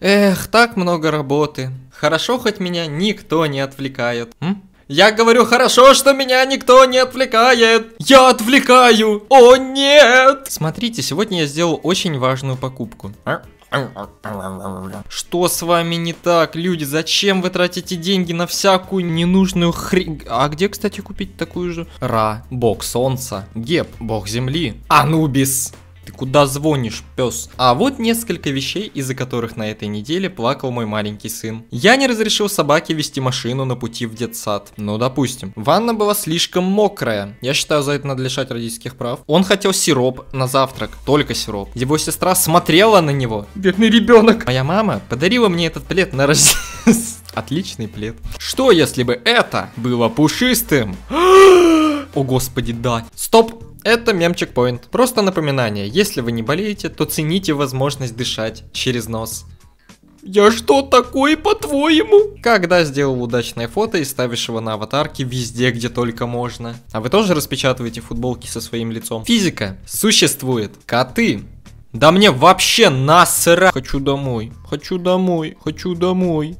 Эх, так много работы. Хорошо, хоть меня никто не отвлекает. М? Я говорю, хорошо, что меня никто не отвлекает. Я отвлекаю. О, нет. Смотрите, сегодня я сделал очень важную покупку. Что с вами не так, люди? Зачем вы тратите деньги на всякую ненужную хрень? А где, кстати, купить такую же? Ра, бог солнца, Геп, бог земли, Анубис. Ты куда звонишь, пес? А вот несколько вещей, из-за которых на этой неделе плакал мой маленький сын. Я не разрешил собаке вести машину на пути в детсад. Ну, допустим. Ванна была слишком мокрая. Я считаю, за это надо лишать родительских прав. Он хотел сироп на завтрак, только сироп. Его сестра смотрела на него. Бедный ребенок. Моя мама подарила мне этот плед на рождение. Отличный плед. Что, если бы это было пушистым? О, господи, да. Стоп! Это мем-чекпоинт. Просто напоминание, если вы не болеете, то цените возможность дышать через нос. Я что такой, по-твоему? Когда сделал удачное фото и ставишь его на аватарке везде, где только можно. А вы тоже распечатываете футболки со своим лицом? Физика существует. Коты да мне вообще насыра. Хочу домой. Хочу домой. Хочу домой.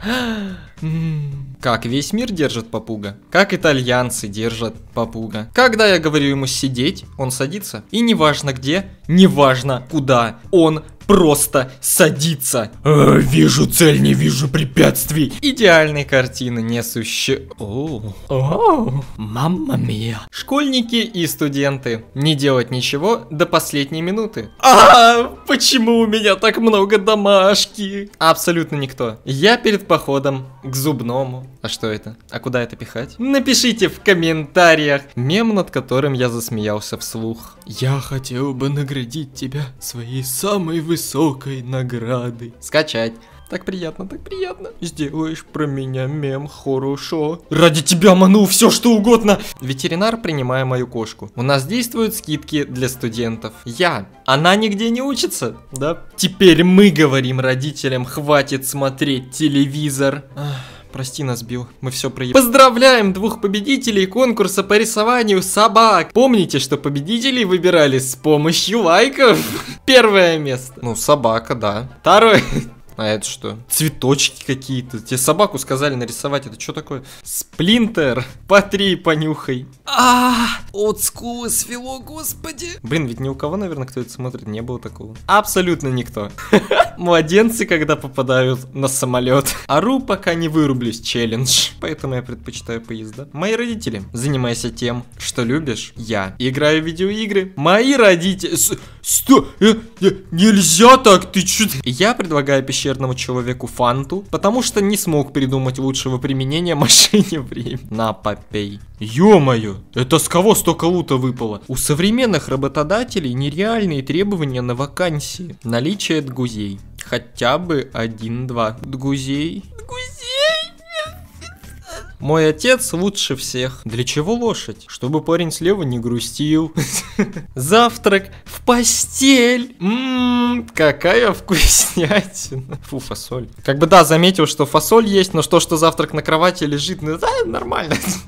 Как весь мир держит попуга? Как итальянцы держат попуга? Когда я говорю ему сидеть, он садится. И неважно где, неважно куда, он просто садиться. А, э, вижу цель, не вижу препятствий. Идеальной картины не суще... О, о, мамма мия. Школьники и студенты. Не делать ничего до последней минуты. А, почему у меня так много домашки? Абсолютно никто. Я перед походом к зубному. А что это? А куда это пихать? Напишите в комментариях мем, над которым я засмеялся вслух. Я хотел бы наградить тебя своей самой высокой высокой награды. Скачать. Так приятно, так приятно. Сделаешь про меня мем хорошо. Ради тебя ману все что угодно. Ветеринар, принимая мою кошку. У нас действуют скидки для студентов. Я. Она нигде не учится, да? Теперь мы говорим родителям, хватит смотреть телевизор. Ах прости нас, Билл, мы все проебали. Поздравляем двух победителей конкурса по рисованию собак. Помните, что победителей выбирали с помощью лайков. Первое место. Ну, собака, да. Второе. А это что? Цветочки какие-то. Тебе собаку сказали нарисовать. Это что такое? Сплинтер. Потри, понюхай. А-а-а. От скулы свело, господи. Блин, ведь ни у кого, наверное, кто это смотрит, не было такого. Абсолютно никто. Младенцы, когда попадают на самолет. Ару, пока не вырублюсь, челлендж. Поэтому я предпочитаю поезда. Мои родители, занимайся тем, что любишь. Я играю в видеоигры. Мои родители... Сто... Э, э, нельзя так, ты чё... Я предлагаю пещерному человеку фанту, потому что не смог придумать лучшего применения машине времени. На, попей. Ё-моё, это с кого столько лута выпало? У современных работодателей нереальные требования на вакансии. Наличие дгузей. Хотя бы один-два. Дгузей? Дгузей? Мой отец лучше всех. Для чего лошадь? Чтобы парень слева не грустил. Завтрак в постель. Ммм, какая вкуснятина. Фу, фасоль. Как бы да, заметил, что фасоль есть, но что, что завтрак на кровати лежит, ну да, нормально.